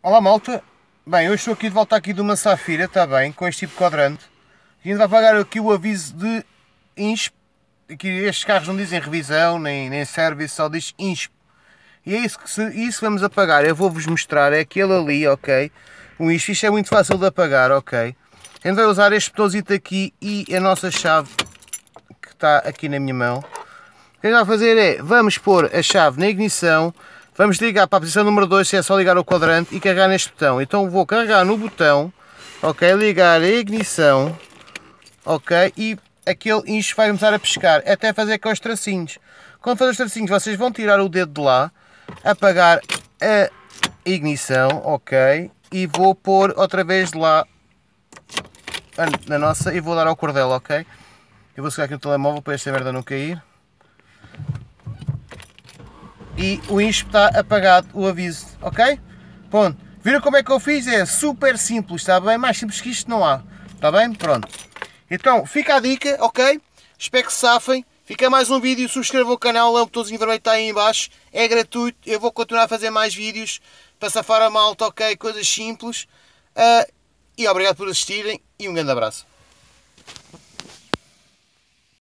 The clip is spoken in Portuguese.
Olá malta, bem, hoje estou aqui de volta aqui de uma safira, está bem, com este tipo de quadrante e ainda vai pagar aqui o aviso de INSP que estes carros não dizem revisão, nem, nem service, só diz INSP e é isso que se, isso vamos apagar, eu vou-vos mostrar, é aquele ali, ok o INSP, isto é muito fácil de apagar, ok a gente vai usar este botãozito aqui e a nossa chave que está aqui na minha mão o que a gente vai fazer é, vamos pôr a chave na ignição Vamos ligar para a posição número 2, é só ligar o quadrante e carregar neste botão. Então vou carregar no botão, ok, ligar a ignição, ok, e aquele inch vai começar a pescar, até fazer com os tracinhos. Quando fazer os tracinhos, vocês vão tirar o dedo de lá, apagar a ignição, ok, e vou pôr outra vez de lá na nossa e vou dar ao cordel, ok? Eu vou segurar aqui no telemóvel para esta merda não cair e o INSP está apagado o aviso, ok? Pronto. Viram como é que eu fiz? É super simples, está bem? Mais simples que isto não há, está bem? Pronto. Então, fica a dica, ok? Espero que se safem. Fica mais um vídeo, subscrevam o canal, é o botãozinho vermelho está aí em baixo. É gratuito, eu vou continuar a fazer mais vídeos para safar a malta, ok? Coisas simples. Uh, e obrigado por assistirem e um grande abraço.